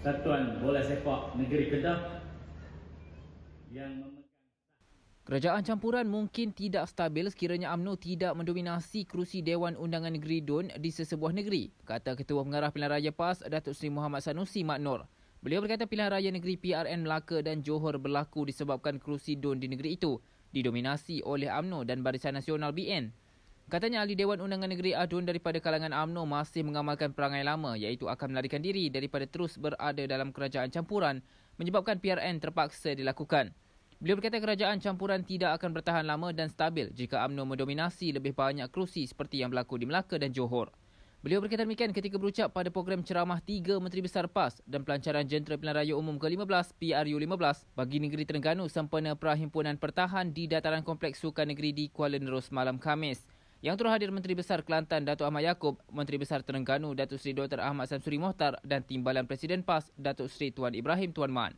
Satuan Bola Sepak Negeri Kedah yang Kerajaan campuran mungkin tidak stabil sekiranya UMNO tidak mendominasi kerusi Dewan Undangan Negeri DUN di sesebuah negeri, kata Ketua Pengarah Pilihan Raya PAS, Datuk Seri Muhammad Sanusi Maknur. Beliau berkata pilihan raya negeri PRN Melaka dan Johor berlaku disebabkan kerusi DUN di negeri itu didominasi oleh UMNO dan Barisan Nasional BN. Katanya ahli Dewan Undangan Negeri Adun daripada kalangan AMNO masih mengamalkan perangai lama iaitu akan melarikan diri daripada terus berada dalam kerajaan campuran menyebabkan PRN terpaksa dilakukan. Beliau berkata kerajaan campuran tidak akan bertahan lama dan stabil jika AMNO mendominasi lebih banyak kerusi seperti yang berlaku di Melaka dan Johor. Beliau berkata demikian ketika berucap pada program ceramah tiga Menteri Besar PAS dan pelancaran Jentera Pilihan Raya Umum ke-15 PRU-15 bagi negeri Terengganu sempena perhimpunan pertahan di dataran kompleks sukan negeri di Kuala Nerus malam Khamis. Yang turut hadir Menteri Besar Kelantan Datuk Ahmad Yaakob, Menteri Besar Terengganu Datuk Seri Dr. Ahmad Samsuri Mohtar dan Timbalan Presiden PAS Datuk Seri Tuan Ibrahim Tuan Man.